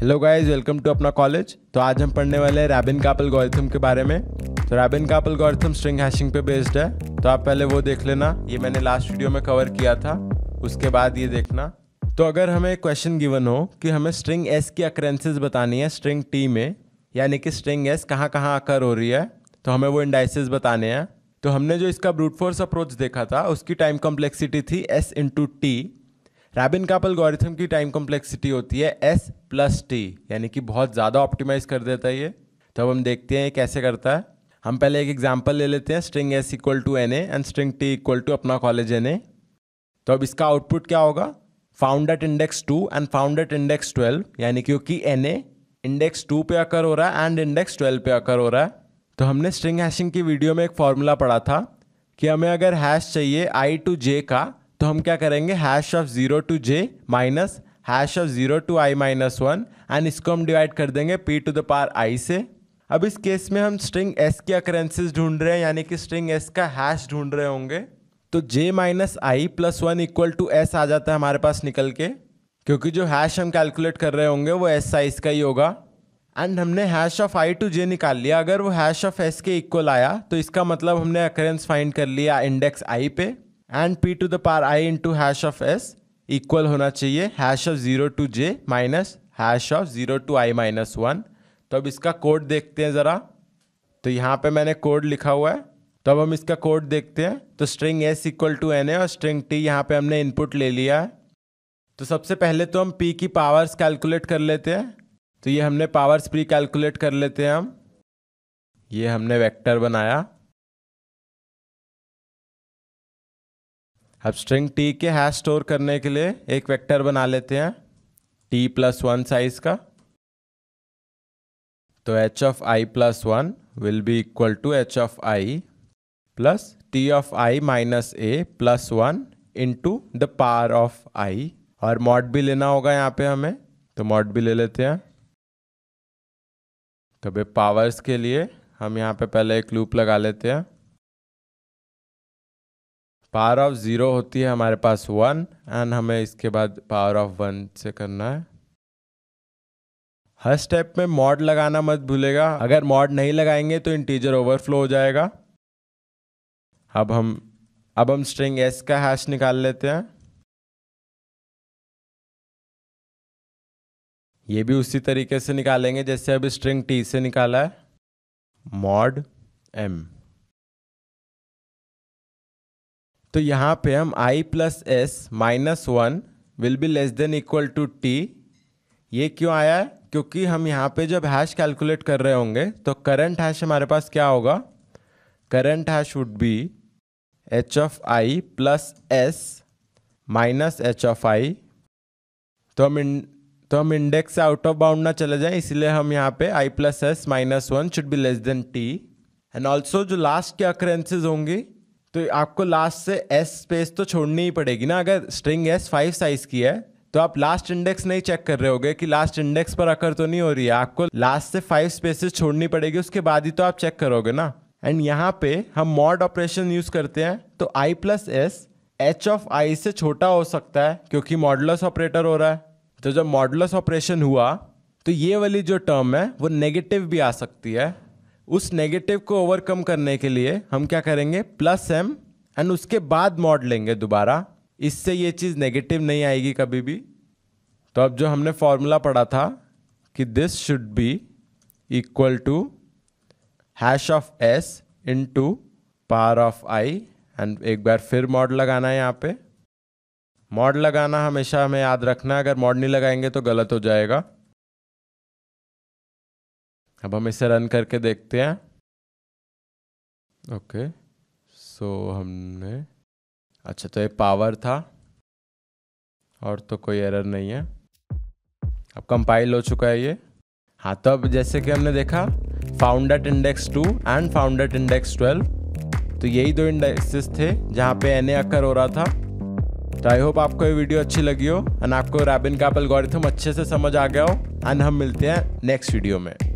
hello guys welcome to Apna College तो आज हम पढ़ने वाले हैं रैबिन कापल गौरथम के बारे में तो रैबिन कापल गौरथम स्ट्रिंग हैशिंग पे बेस्ड है तो आप पहले वो देख लेना ये मैंने लास्ट वीडियो में कवर किया था उसके बाद ये देखना तो अगर हमें क्वेश्चन गिवन हो कि हमें स्ट्रिंग एस की अक्रेंसेज बतानी है स्ट्रिंग टी में यानी कि स्ट्रिंग एस कहाँ कहाँ आकर हो रही है तो हमें वो इंडाइसिस बताने हैं तो हमने जो इसका ब्रूटफोर्स अप्रोच देखा था उसकी टाइम कॉम्प्लेक्सिटी थी एस इंटू टी रैबिन कापल गोरिथम की टाइम कॉम्प्लेक्सिटी होती है एस प्लस टी यानी कि बहुत ज़्यादा ऑप्टिमाइज कर देता है ये तो अब हम देखते हैं ये कैसे करता है हम पहले एक एग्जाम्पल ले लेते हैं string S equal to N and string T equal to Apna College N A तो अब इसका आउटपुट क्या होगा found at index two and found at index twelve यानी क्योंकि एन ए इंडेक्स टू पे अकर हो रहा है एंड इंडेक्स ट्वेल्व पे अकर हो रहा है तो हमने स्ट्रिंग हैशिंग की वीडियो में एक फॉर्मूला पढ़ा था कि हमें अगर हैश चाहिए आई टू जे का तो हम क्या करेंगे hash of zero to J minus hash of zero to I minus one and इसको हम डिवाइड कर देंगे P to the power I से अब इस केस में हम स्ट्रिंग एस की अक्रेंसेज ढूंढ रहे हैं यानी कि स्ट्रिंग एस का हैश ढूंढ रहे होंगे तो J minus I plus one equal to S आ जाता है हमारे पास निकल के क्योंकि जो हैश हम कैलकुलेट कर रहे होंगे वो एस साइज का ही होगा एंड हमने hash of I to J निकाल लिया अगर वो हैश ऑफ एस के इक्वल आया तो इसका मतलब हमने अक्रेंस फाइंड कर लिया इंडेक्स आई पे and P to the power I to hash of S equal होना चाहिए hash of zero to J minus hash of zero to I minus one तो अब इसका कोड देखते हैं ज़रा तो यहाँ पे मैंने कोड लिखा हुआ है तो अब हम इसका कोड देखते हैं तो string S equal to N A और स्ट्रिंग टी यहाँ पे हमने इनपुट ले लिया है तो सबसे पहले तो हम पी की पावर्स कैलकुलेट कर लेते हैं तो ये हमने पावर्स प्री कैलकुलेट कर लेते हैं हम ये हमने वेक्टर बनाया अब स्ट्रिंग टी के हैश स्टोर करने के लिए एक वेक्टर बना लेते हैं टी प्लस वन साइज का तो H of I plus one will be equal to H of I plus T of I minus A plus one into the power of I और मॉड भी लेना होगा यहाँ पे हमें तो मॉड भी ले लेते हैं तो भाई पावर्स के लिए हम यहाँ पे पहले एक लूप लगा लेते हैं पावर ऑफ ज़ीरो होती है हमारे पास वन एंड हमें इसके बाद पावर ऑफ वन से करना है हर स्टेप में मॉड लगाना मत भूलेगा अगर मॉड नहीं लगाएंगे तो इंटीजर ओवरफ्लो हो जाएगा अब हम अब हम स्ट्रिंग एस का हैश निकाल लेते हैं ये भी उसी तरीके से निकालेंगे जैसे अभी स्ट्रिंग टी से निकाला है मॉड एम तो यहाँ पे हम i plus S minus one will be less than equal to T ये क्यों आया है क्योंकि हम यहाँ पे जब हैश कैलकुलेट कर रहे होंगे तो करंट हैश हमारे पास क्या होगा current hash would be H of I plus S minus H of I तो हम इन तो हम इंडेक्स से आउट ऑफ बाउंड ना चले जाएं इसलिए हम यहाँ पे I plus S minus one should be less than T and also जो लास्ट के अक्रेंसेज होंगी तो आपको लास्ट से एस स्पेस तो छोड़नी ही पड़ेगी ना अगर स्ट्रिंग एस फाइव साइज की है तो आप लास्ट इंडेक्स नहीं चेक कर रहे होगे कि लास्ट इंडेक्स पर अकर तो नहीं हो रही है आपको लास्ट से फाइव स्पेसेस छोड़नी पड़ेगी उसके बाद ही तो आप चेक करोगे ना एंड यहाँ पे हम मॉड ऑपरेशन यूज़ करते हैं तो I plus S H of I से छोटा हो सकता है क्योंकि मॉडलस ऑपरेटर हो रहा है तो जब मॉडलस ऑपरेशन हुआ तो ये वाली जो टर्म है वो नेगेटिव भी आ सकती है उस नेगेटिव को ओवरकम करने के लिए हम क्या करेंगे प्लस एम एंड उसके बाद मॉड लेंगे दोबारा इससे ये चीज़ नेगेटिव नहीं आएगी कभी भी तो अब जो हमने फॉर्मूला पढ़ा था कि this should be equal to hash of S into power of I and एक बार फिर मॉड लगाना है यहाँ पे मॉड लगाना हमेशा हमें याद रखना है अगर मॉड नहीं लगाएंगे तो गलत हो जाएगा अब हम इसे रन करके देखते हैं ओके सो हमने अच्छा तो ये पावर था और तो कोई एरर नहीं है अब कंपाइल हो चुका है ये हाँ तो अब जैसे कि हमने देखा found at index two and found at index twelve तो यही दो इंडेक्सेस थे जहाँ पे एन ए अक्कर हो रहा था तो आई होप आपको ये वीडियो अच्छी लगी हो एंड आपको रैबिन का एल्गोरिथम अच्छे से समझ आ गया हो एंड हम मिलते हैं नेक्स्ट वीडियो में